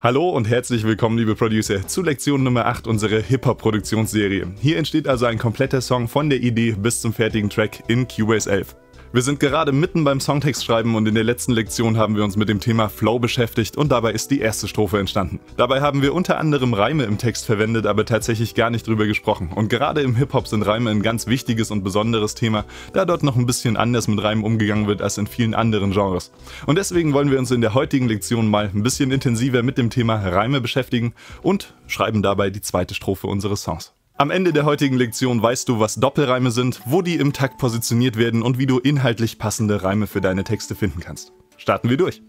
Hallo und herzlich willkommen, liebe Producer, zu Lektion Nummer 8 unserer Hip-Hop-Produktionsserie. Hier entsteht also ein kompletter Song von der Idee bis zum fertigen Track in QS 11. Wir sind gerade mitten beim Songtext schreiben und in der letzten Lektion haben wir uns mit dem Thema Flow beschäftigt und dabei ist die erste Strophe entstanden. Dabei haben wir unter anderem Reime im Text verwendet, aber tatsächlich gar nicht drüber gesprochen. Und gerade im Hip-Hop sind Reime ein ganz wichtiges und besonderes Thema, da dort noch ein bisschen anders mit Reimen umgegangen wird als in vielen anderen Genres. Und deswegen wollen wir uns in der heutigen Lektion mal ein bisschen intensiver mit dem Thema Reime beschäftigen und schreiben dabei die zweite Strophe unseres Songs. Am Ende der heutigen Lektion weißt du, was Doppelreime sind, wo die im Takt positioniert werden und wie du inhaltlich passende Reime für deine Texte finden kannst. Starten wir durch.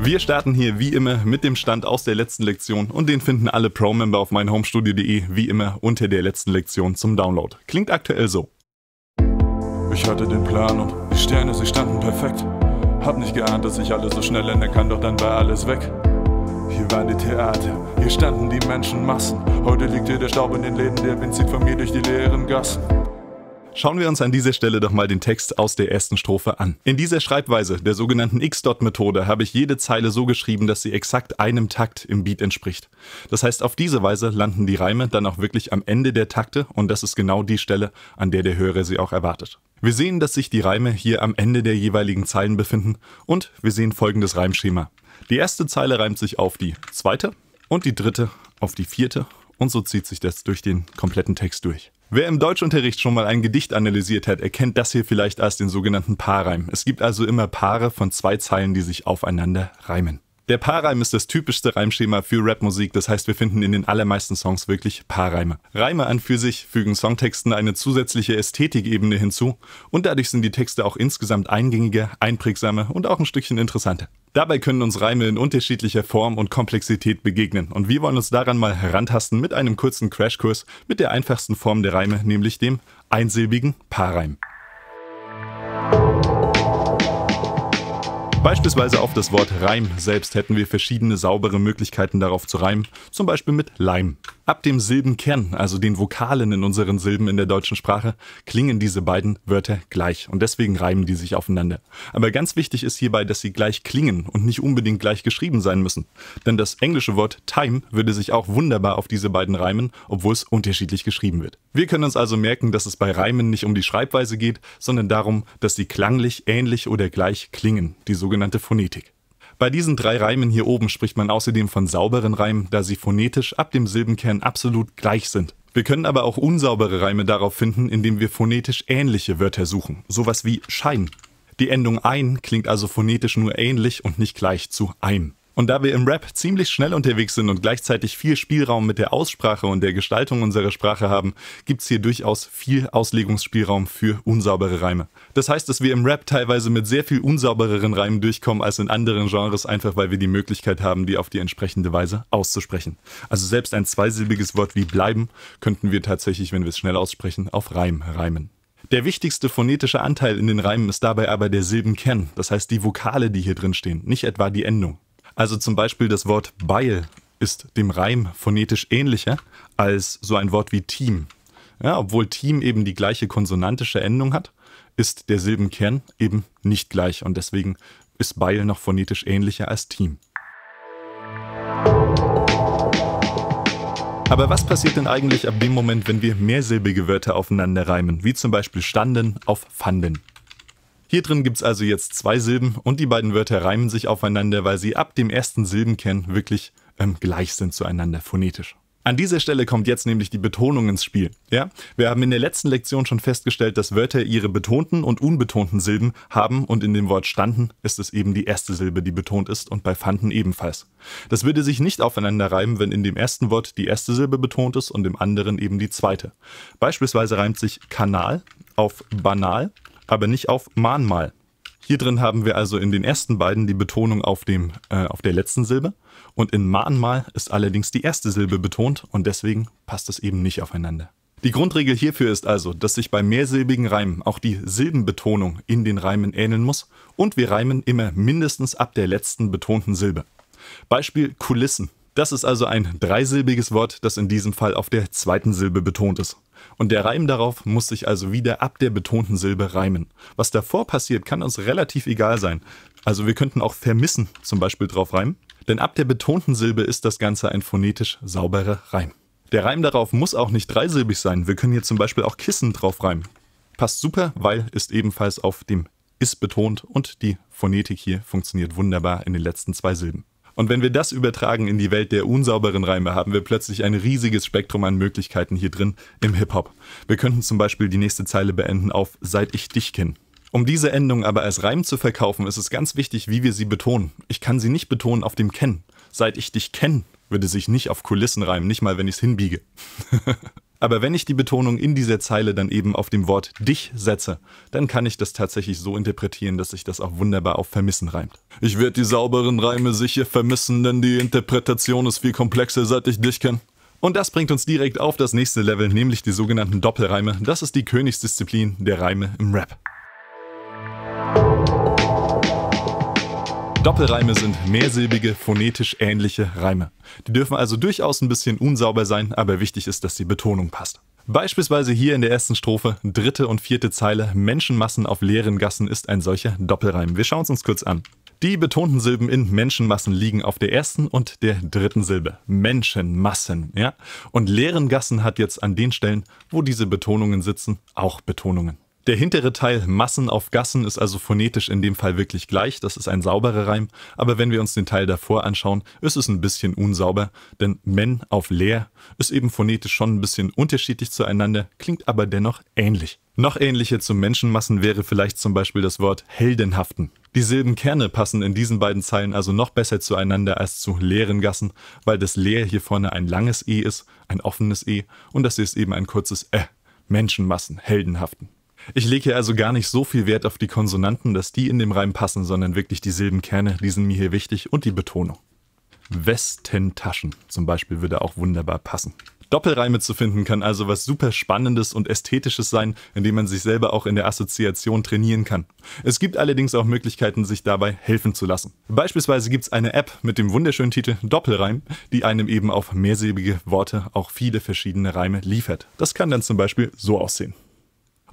Wir starten hier wie immer mit dem Stand aus der letzten Lektion und den finden alle Pro-Member auf meinhomestudio.de wie immer unter der letzten Lektion zum Download. Klingt aktuell so. Ich hatte den Plan und die Sterne, sie standen perfekt. Hab nicht geahnt, dass ich alles so schnell ändern kann, doch dann war alles weg. Hier waren die Theater, hier standen die Menschenmassen. Heute liegt hier der Staub in den Läden, der Wind zieht von mir durch die leeren Gassen. Schauen wir uns an dieser Stelle doch mal den Text aus der ersten Strophe an. In dieser Schreibweise, der sogenannten X-Dot-Methode, habe ich jede Zeile so geschrieben, dass sie exakt einem Takt im Beat entspricht. Das heißt, auf diese Weise landen die Reime dann auch wirklich am Ende der Takte und das ist genau die Stelle, an der der Hörer sie auch erwartet. Wir sehen, dass sich die Reime hier am Ende der jeweiligen Zeilen befinden und wir sehen folgendes Reimschema. Die erste Zeile reimt sich auf die zweite und die dritte auf die vierte und so zieht sich das durch den kompletten Text durch. Wer im Deutschunterricht schon mal ein Gedicht analysiert hat, erkennt das hier vielleicht als den sogenannten Paarreim. Es gibt also immer Paare von zwei Zeilen, die sich aufeinander reimen. Der Paarreim ist das typischste Reimschema für Rapmusik, das heißt, wir finden in den allermeisten Songs wirklich Paarreime. Reime an für sich fügen Songtexten eine zusätzliche Ästhetikebene hinzu und dadurch sind die Texte auch insgesamt eingängiger, einprägsamer und auch ein Stückchen interessanter. Dabei können uns Reime in unterschiedlicher Form und Komplexität begegnen und wir wollen uns daran mal herantasten mit einem kurzen Crashkurs mit der einfachsten Form der Reime, nämlich dem einsilbigen Paarreim. Beispielsweise auf das Wort Reim selbst hätten wir verschiedene saubere Möglichkeiten darauf zu reimen, zum Beispiel mit Leim. Ab dem Silbenkern, also den Vokalen in unseren Silben in der deutschen Sprache, klingen diese beiden Wörter gleich und deswegen reimen die sich aufeinander. Aber ganz wichtig ist hierbei, dass sie gleich klingen und nicht unbedingt gleich geschrieben sein müssen. Denn das englische Wort time würde sich auch wunderbar auf diese beiden reimen, obwohl es unterschiedlich geschrieben wird. Wir können uns also merken, dass es bei Reimen nicht um die Schreibweise geht, sondern darum, dass sie klanglich ähnlich oder gleich klingen, die sogenannten sogenannte Phonetik. Bei diesen drei Reimen hier oben spricht man außerdem von sauberen Reimen, da sie phonetisch ab dem Silbenkern absolut gleich sind. Wir können aber auch unsaubere Reime darauf finden, indem wir phonetisch ähnliche Wörter suchen, sowas wie Schein. Die Endung ein klingt also phonetisch nur ähnlich und nicht gleich zu ein. Und da wir im Rap ziemlich schnell unterwegs sind und gleichzeitig viel Spielraum mit der Aussprache und der Gestaltung unserer Sprache haben, gibt es hier durchaus viel Auslegungsspielraum für unsaubere Reime. Das heißt, dass wir im Rap teilweise mit sehr viel unsaubereren Reimen durchkommen als in anderen Genres, einfach weil wir die Möglichkeit haben, die auf die entsprechende Weise auszusprechen. Also selbst ein zweisilbiges Wort wie bleiben könnten wir tatsächlich, wenn wir es schnell aussprechen, auf Reim reimen. Der wichtigste phonetische Anteil in den Reimen ist dabei aber der Silbenkern, das heißt die Vokale, die hier drin stehen, nicht etwa die Endung. Also zum Beispiel das Wort Beil ist dem Reim phonetisch ähnlicher als so ein Wort wie Team. Ja, obwohl Team eben die gleiche konsonantische Endung hat, ist der Silbenkern eben nicht gleich und deswegen ist Beil noch phonetisch ähnlicher als Team. Aber was passiert denn eigentlich ab dem Moment, wenn wir mehrsilbige Wörter aufeinander reimen, wie zum Beispiel standen auf fanden? Hier drin gibt es also jetzt zwei Silben und die beiden Wörter reimen sich aufeinander, weil sie ab dem ersten Silbenkern wirklich ähm, gleich sind zueinander phonetisch. An dieser Stelle kommt jetzt nämlich die Betonung ins Spiel. Ja, wir haben in der letzten Lektion schon festgestellt, dass Wörter ihre betonten und unbetonten Silben haben und in dem Wort standen ist es eben die erste Silbe, die betont ist und bei fanden ebenfalls. Das würde sich nicht aufeinander reimen, wenn in dem ersten Wort die erste Silbe betont ist und im anderen eben die zweite. Beispielsweise reimt sich Kanal auf Banal aber nicht auf Mahnmal. Hier drin haben wir also in den ersten beiden die Betonung auf, dem, äh, auf der letzten Silbe und in Mahnmal ist allerdings die erste Silbe betont und deswegen passt es eben nicht aufeinander. Die Grundregel hierfür ist also, dass sich bei mehrsilbigen Reimen auch die Silbenbetonung in den Reimen ähneln muss und wir reimen immer mindestens ab der letzten betonten Silbe. Beispiel Kulissen. Das ist also ein dreisilbiges Wort, das in diesem Fall auf der zweiten Silbe betont ist. Und der Reim darauf muss sich also wieder ab der betonten Silbe reimen. Was davor passiert, kann uns relativ egal sein. Also wir könnten auch vermissen zum Beispiel drauf reimen. Denn ab der betonten Silbe ist das Ganze ein phonetisch sauberer Reim. Der Reim darauf muss auch nicht dreisilbig sein. Wir können hier zum Beispiel auch Kissen drauf reimen. Passt super, weil ist ebenfalls auf dem ist betont und die Phonetik hier funktioniert wunderbar in den letzten zwei Silben. Und wenn wir das übertragen in die Welt der unsauberen Reime, haben wir plötzlich ein riesiges Spektrum an Möglichkeiten hier drin im Hip-Hop. Wir könnten zum Beispiel die nächste Zeile beenden auf Seit ich dich kenn. Um diese Endung aber als Reim zu verkaufen, ist es ganz wichtig, wie wir sie betonen. Ich kann sie nicht betonen auf dem Kennen. Seit ich dich kenn, würde sich nicht auf Kulissen reimen, nicht mal wenn ich es hinbiege. Aber wenn ich die Betonung in dieser Zeile dann eben auf dem Wort dich setze, dann kann ich das tatsächlich so interpretieren, dass sich das auch wunderbar auf vermissen reimt. Ich werde die sauberen Reime sicher vermissen, denn die Interpretation ist viel komplexer, seit ich dich kenne. Und das bringt uns direkt auf das nächste Level, nämlich die sogenannten Doppelreime. Das ist die Königsdisziplin der Reime im Rap. Doppelreime sind mehrsilbige, phonetisch ähnliche Reime. Die dürfen also durchaus ein bisschen unsauber sein, aber wichtig ist, dass die Betonung passt. Beispielsweise hier in der ersten Strophe, dritte und vierte Zeile, Menschenmassen auf leeren Gassen ist ein solcher Doppelreim. Wir schauen es uns kurz an. Die betonten Silben in Menschenmassen liegen auf der ersten und der dritten Silbe. Menschenmassen, ja? Und leeren Gassen hat jetzt an den Stellen, wo diese Betonungen sitzen, auch Betonungen. Der hintere Teil Massen auf Gassen ist also phonetisch in dem Fall wirklich gleich, das ist ein sauberer Reim, aber wenn wir uns den Teil davor anschauen, ist es ein bisschen unsauber, denn Men auf Leer ist eben phonetisch schon ein bisschen unterschiedlich zueinander, klingt aber dennoch ähnlich. Noch ähnlicher zu Menschenmassen wäre vielleicht zum Beispiel das Wort Heldenhaften. Die Silbenkerne passen in diesen beiden Zeilen also noch besser zueinander als zu leeren Gassen, weil das Leer hier vorne ein langes E ist, ein offenes E und das ist eben ein kurzes Äh. Menschenmassen, Heldenhaften. Ich lege hier also gar nicht so viel Wert auf die Konsonanten, dass die in dem Reim passen, sondern wirklich die Silbenkerne, die sind mir hier wichtig und die Betonung. Westentaschen zum Beispiel würde auch wunderbar passen. Doppelreime zu finden kann also was super Spannendes und Ästhetisches sein, indem man sich selber auch in der Assoziation trainieren kann. Es gibt allerdings auch Möglichkeiten, sich dabei helfen zu lassen. Beispielsweise gibt es eine App mit dem wunderschönen Titel Doppelreim, die einem eben auf mehrsilbige Worte auch viele verschiedene Reime liefert. Das kann dann zum Beispiel so aussehen.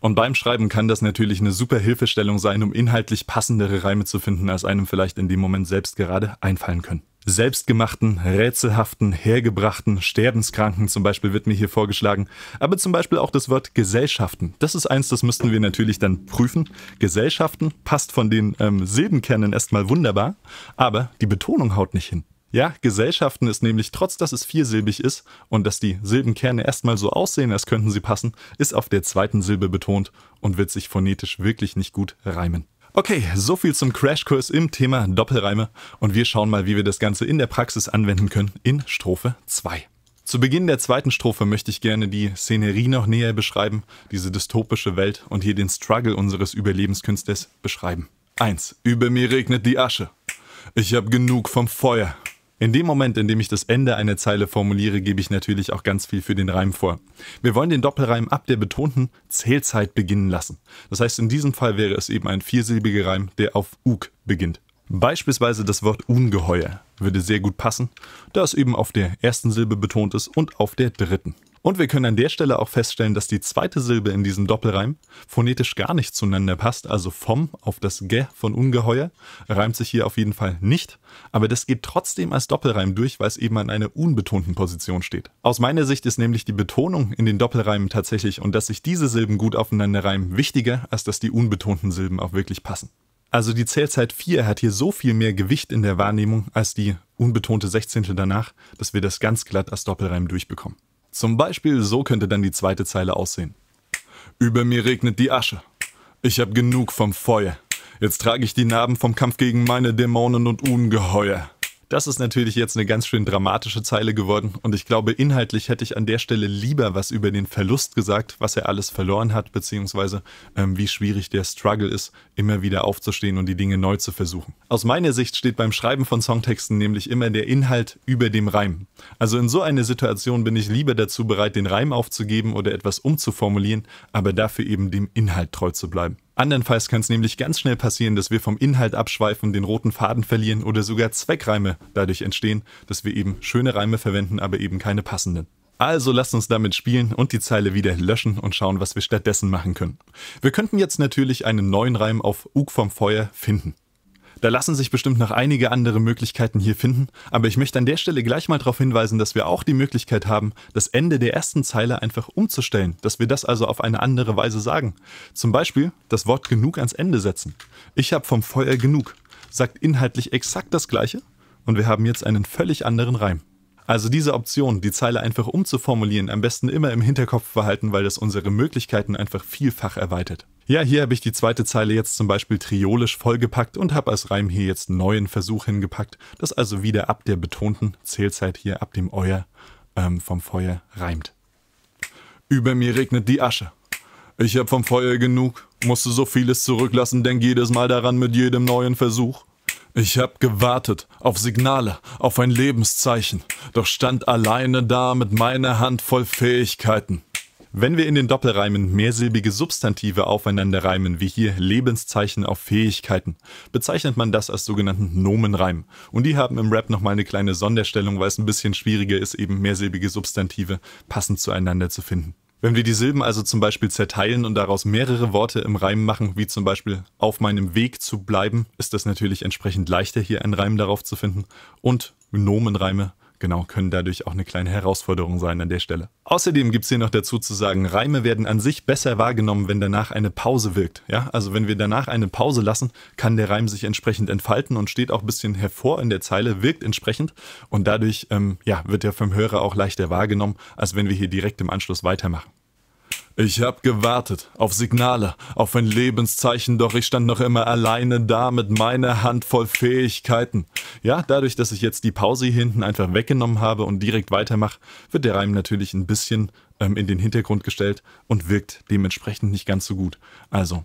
Und beim Schreiben kann das natürlich eine super Hilfestellung sein, um inhaltlich passendere Reime zu finden, als einem vielleicht in dem Moment selbst gerade einfallen können. Selbstgemachten, rätselhaften, hergebrachten, sterbenskranken zum Beispiel wird mir hier vorgeschlagen. Aber zum Beispiel auch das Wort Gesellschaften. Das ist eins, das müssten wir natürlich dann prüfen. Gesellschaften passt von den ähm, Silbenkernen erstmal wunderbar, aber die Betonung haut nicht hin. Ja, Gesellschaften ist nämlich, trotz dass es viersilbig ist und dass die Silbenkerne erstmal so aussehen, als könnten sie passen, ist auf der zweiten Silbe betont und wird sich phonetisch wirklich nicht gut reimen. Okay, so viel zum Crashkurs im Thema Doppelreime und wir schauen mal, wie wir das Ganze in der Praxis anwenden können in Strophe 2. Zu Beginn der zweiten Strophe möchte ich gerne die Szenerie noch näher beschreiben, diese dystopische Welt und hier den Struggle unseres Überlebenskünstlers beschreiben. 1. Über mir regnet die Asche. Ich hab genug vom Feuer. In dem Moment, in dem ich das Ende einer Zeile formuliere, gebe ich natürlich auch ganz viel für den Reim vor. Wir wollen den Doppelreim ab der betonten Zählzeit beginnen lassen. Das heißt, in diesem Fall wäre es eben ein viersilbiger Reim, der auf ug beginnt. Beispielsweise das Wort ungeheuer würde sehr gut passen, da es eben auf der ersten Silbe betont ist und auf der dritten. Und wir können an der Stelle auch feststellen, dass die zweite Silbe in diesem Doppelreim phonetisch gar nicht zueinander passt. Also vom auf das Ge von Ungeheuer reimt sich hier auf jeden Fall nicht. Aber das geht trotzdem als Doppelreim durch, weil es eben an einer unbetonten Position steht. Aus meiner Sicht ist nämlich die Betonung in den Doppelreimen tatsächlich und dass sich diese Silben gut aufeinander reimen wichtiger, als dass die unbetonten Silben auch wirklich passen. Also die Zählzeit 4 hat hier so viel mehr Gewicht in der Wahrnehmung als die unbetonte 16. danach, dass wir das ganz glatt als Doppelreim durchbekommen. Zum Beispiel so könnte dann die zweite Zeile aussehen. Über mir regnet die Asche. Ich hab genug vom Feuer. Jetzt trage ich die Narben vom Kampf gegen meine Dämonen und Ungeheuer. Das ist natürlich jetzt eine ganz schön dramatische Zeile geworden und ich glaube, inhaltlich hätte ich an der Stelle lieber was über den Verlust gesagt, was er alles verloren hat, beziehungsweise ähm, wie schwierig der Struggle ist, immer wieder aufzustehen und die Dinge neu zu versuchen. Aus meiner Sicht steht beim Schreiben von Songtexten nämlich immer der Inhalt über dem Reim. Also in so einer Situation bin ich lieber dazu bereit, den Reim aufzugeben oder etwas umzuformulieren, aber dafür eben dem Inhalt treu zu bleiben. Andernfalls kann es nämlich ganz schnell passieren, dass wir vom Inhalt abschweifen, den roten Faden verlieren oder sogar Zweckreime dadurch entstehen, dass wir eben schöne Reime verwenden, aber eben keine passenden. Also lasst uns damit spielen und die Zeile wieder löschen und schauen, was wir stattdessen machen können. Wir könnten jetzt natürlich einen neuen Reim auf Ug vom Feuer finden. Da lassen sich bestimmt noch einige andere Möglichkeiten hier finden, aber ich möchte an der Stelle gleich mal darauf hinweisen, dass wir auch die Möglichkeit haben, das Ende der ersten Zeile einfach umzustellen, dass wir das also auf eine andere Weise sagen. Zum Beispiel das Wort genug ans Ende setzen. Ich habe vom Feuer genug, sagt inhaltlich exakt das gleiche und wir haben jetzt einen völlig anderen Reim. Also diese Option, die Zeile einfach umzuformulieren, am besten immer im Hinterkopf behalten, weil das unsere Möglichkeiten einfach vielfach erweitert. Ja, hier habe ich die zweite Zeile jetzt zum Beispiel triolisch vollgepackt und habe als Reim hier jetzt einen neuen Versuch hingepackt. Das also wieder ab der betonten Zählzeit hier, ab dem Euer ähm, vom Feuer reimt. Über mir regnet die Asche. Ich hab vom Feuer genug, musste so vieles zurücklassen, denk jedes Mal daran mit jedem neuen Versuch. Ich hab gewartet auf Signale, auf ein Lebenszeichen, doch stand alleine da mit meiner Hand voll Fähigkeiten. Wenn wir in den Doppelreimen mehrsilbige Substantive aufeinander reimen, wie hier Lebenszeichen auf Fähigkeiten, bezeichnet man das als sogenannten Nomenreim. Und die haben im Rap nochmal eine kleine Sonderstellung, weil es ein bisschen schwieriger ist, eben mehrsilbige Substantive passend zueinander zu finden. Wenn wir die Silben also zum Beispiel zerteilen und daraus mehrere Worte im Reim machen, wie zum Beispiel auf meinem Weg zu bleiben, ist das natürlich entsprechend leichter, hier einen Reim darauf zu finden. Und Nomenreime genau, können dadurch auch eine kleine Herausforderung sein an der Stelle. Außerdem gibt es hier noch dazu zu sagen, Reime werden an sich besser wahrgenommen, wenn danach eine Pause wirkt. Ja, also wenn wir danach eine Pause lassen, kann der Reim sich entsprechend entfalten und steht auch ein bisschen hervor in der Zeile, wirkt entsprechend und dadurch ähm, ja, wird er vom Hörer auch leichter wahrgenommen, als wenn wir hier direkt im Anschluss weitermachen. Ich hab gewartet auf Signale, auf ein Lebenszeichen, doch ich stand noch immer alleine da mit meiner Handvoll Fähigkeiten. Ja, dadurch, dass ich jetzt die Pause hier hinten einfach weggenommen habe und direkt weitermache, wird der Reim natürlich ein bisschen ähm, in den Hintergrund gestellt und wirkt dementsprechend nicht ganz so gut. Also,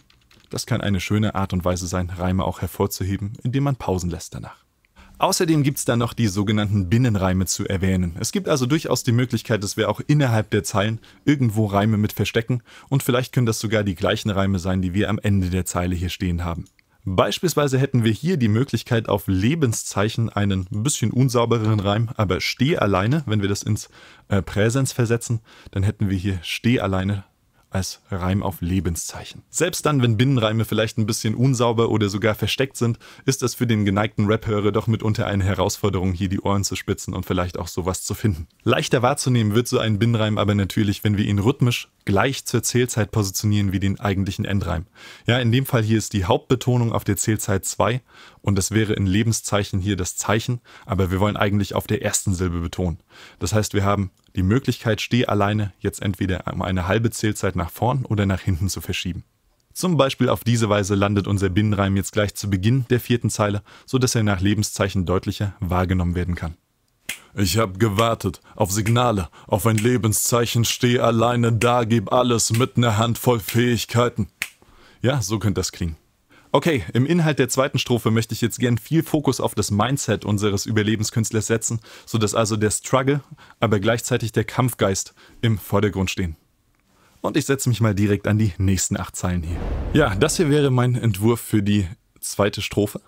das kann eine schöne Art und Weise sein, Reime auch hervorzuheben, indem man Pausen lässt danach. Außerdem gibt es dann noch die sogenannten Binnenreime zu erwähnen. Es gibt also durchaus die Möglichkeit, dass wir auch innerhalb der Zeilen irgendwo Reime mit verstecken und vielleicht können das sogar die gleichen Reime sein, die wir am Ende der Zeile hier stehen haben. Beispielsweise hätten wir hier die Möglichkeit auf Lebenszeichen einen bisschen unsaubereren Reim, aber steh alleine, wenn wir das ins äh, Präsens versetzen, dann hätten wir hier steh alleine als Reim auf Lebenszeichen. Selbst dann, wenn Binnenreime vielleicht ein bisschen unsauber oder sogar versteckt sind, ist es für den geneigten Rap-Hörer doch mitunter eine Herausforderung, hier die Ohren zu spitzen und vielleicht auch sowas zu finden. Leichter wahrzunehmen wird so ein Binnenreim aber natürlich, wenn wir ihn rhythmisch gleich zur Zählzeit positionieren wie den eigentlichen Endreim. Ja, in dem Fall hier ist die Hauptbetonung auf der Zählzeit 2 und das wäre in Lebenszeichen hier das Zeichen, aber wir wollen eigentlich auf der ersten Silbe betonen. Das heißt, wir haben die Möglichkeit, steh alleine jetzt entweder um eine halbe Zählzeit nach vorn oder nach hinten zu verschieben. Zum Beispiel auf diese Weise landet unser Binnenreim jetzt gleich zu Beginn der vierten Zeile, sodass er nach Lebenszeichen deutlicher wahrgenommen werden kann. Ich hab gewartet auf Signale, auf ein Lebenszeichen, steh alleine da, gib alles mit einer Handvoll Fähigkeiten. Ja, so könnte das klingen. Okay, im Inhalt der zweiten Strophe möchte ich jetzt gern viel Fokus auf das Mindset unseres Überlebenskünstlers setzen, sodass also der Struggle, aber gleichzeitig der Kampfgeist im Vordergrund stehen. Und ich setze mich mal direkt an die nächsten acht Zeilen hier. Ja, das hier wäre mein Entwurf für die zweite Strophe.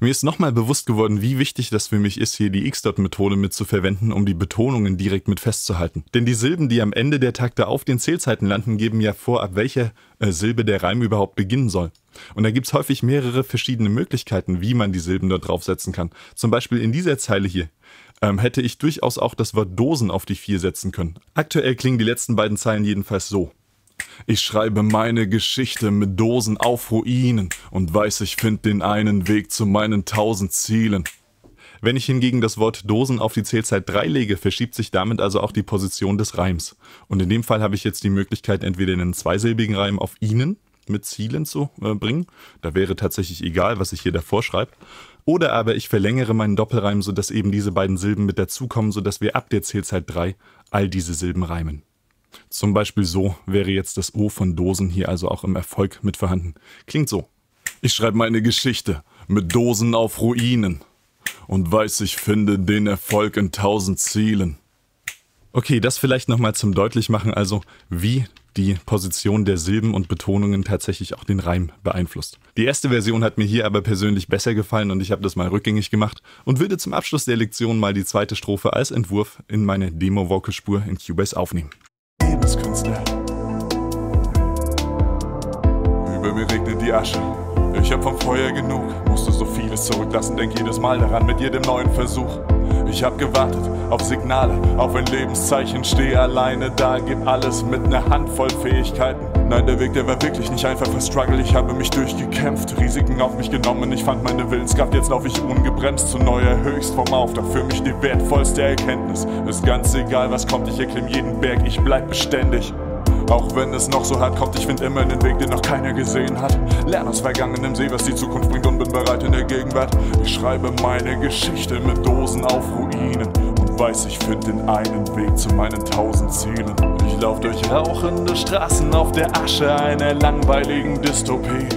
Mir ist nochmal bewusst geworden, wie wichtig das für mich ist, hier die x dot methode mit zu verwenden, um die Betonungen direkt mit festzuhalten. Denn die Silben, die am Ende der Takte auf den Zählzeiten landen, geben ja vor, ab welcher äh, Silbe der Reim überhaupt beginnen soll. Und da gibt es häufig mehrere verschiedene Möglichkeiten, wie man die Silben dort draufsetzen kann. Zum Beispiel in dieser Zeile hier ähm, hätte ich durchaus auch das Wort Dosen auf die 4 setzen können. Aktuell klingen die letzten beiden Zeilen jedenfalls so. Ich schreibe meine Geschichte mit Dosen auf Ruinen und weiß, ich find den einen Weg zu meinen tausend Zielen. Wenn ich hingegen das Wort Dosen auf die Zählzeit 3 lege, verschiebt sich damit also auch die Position des Reims. Und in dem Fall habe ich jetzt die Möglichkeit, entweder einen zweisilbigen Reim auf ihnen mit Zielen zu äh, bringen. Da wäre tatsächlich egal, was ich hier davor schreibe. Oder aber ich verlängere meinen Doppelreim, sodass eben diese beiden Silben mit dazukommen, sodass wir ab der Zählzeit 3 all diese Silben reimen. Zum Beispiel so wäre jetzt das O von Dosen hier also auch im Erfolg mit vorhanden. Klingt so. Ich schreibe meine Geschichte mit Dosen auf Ruinen und weiß, ich finde den Erfolg in tausend Zielen. Okay, das vielleicht nochmal zum deutlich machen, also wie die Position der Silben und Betonungen tatsächlich auch den Reim beeinflusst. Die erste Version hat mir hier aber persönlich besser gefallen und ich habe das mal rückgängig gemacht und würde zum Abschluss der Lektion mal die zweite Strophe als Entwurf in meine Demo-Vocal-Spur in Cubase aufnehmen. Lebenskünstler. Über mir regnet die Asche. Ich hab vom Feuer genug, musste so vieles zurücklassen, denk jedes Mal daran mit jedem neuen Versuch. Ich hab gewartet auf Signale, auf ein Lebenszeichen, steh alleine da, gib alles mit ner Handvoll Fähigkeiten. Nein, der Weg, der war wirklich nicht einfach, war Struggle, ich habe mich durchgekämpft, Risiken auf mich genommen, ich fand meine Willenskraft, jetzt laufe ich ungebremst zu neuer Höchstform auf, doch für mich die wertvollste Erkenntnis, ist ganz egal, was kommt, ich erklimm jeden Berg, ich bleib beständig. Auch wenn es noch so hart kommt, ich finde immer den Weg, den noch keiner gesehen hat. Lerne aus vergangenem See, was die Zukunft bringt und bin bereit in der Gegenwart. Ich schreibe meine Geschichte mit Dosen auf Ruinen weiß, ich finde den einen Weg zu meinen tausend Zielen. Ich lauf durch rauchende Straßen auf der Asche einer langweiligen Dystopie.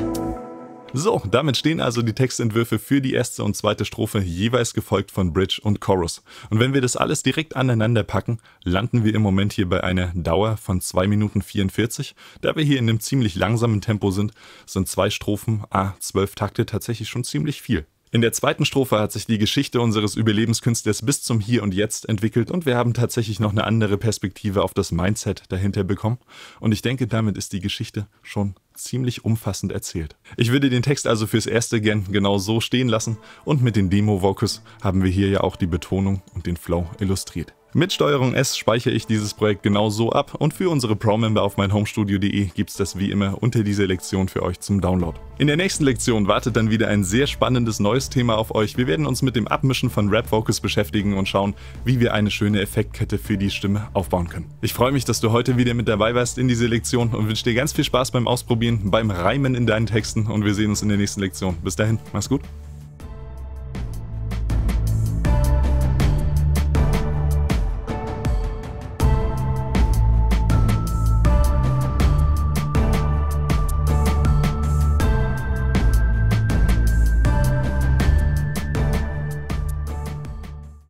So, damit stehen also die Textentwürfe für die erste und zweite Strophe jeweils gefolgt von Bridge und Chorus. Und wenn wir das alles direkt aneinander packen, landen wir im Moment hier bei einer Dauer von 2 Minuten 44. Da wir hier in einem ziemlich langsamen Tempo sind, sind zwei Strophen, a ah, 12 Takte tatsächlich schon ziemlich viel. In der zweiten Strophe hat sich die Geschichte unseres Überlebenskünstlers bis zum Hier und Jetzt entwickelt und wir haben tatsächlich noch eine andere Perspektive auf das Mindset dahinter bekommen. Und ich denke, damit ist die Geschichte schon ziemlich umfassend erzählt. Ich würde den Text also fürs erste gern genau so stehen lassen und mit den Demo-Vocus haben wir hier ja auch die Betonung und den Flow illustriert. Mit Steuerung S speichere ich dieses Projekt genau so ab und für unsere Pro-Member auf meinhomestudio.de gibt es das wie immer unter dieser Lektion für euch zum Download. In der nächsten Lektion wartet dann wieder ein sehr spannendes neues Thema auf euch. Wir werden uns mit dem Abmischen von Rap Focus beschäftigen und schauen, wie wir eine schöne Effektkette für die Stimme aufbauen können. Ich freue mich, dass du heute wieder mit dabei warst in dieser Lektion und wünsche dir ganz viel Spaß beim Ausprobieren, beim Reimen in deinen Texten und wir sehen uns in der nächsten Lektion. Bis dahin, mach's gut.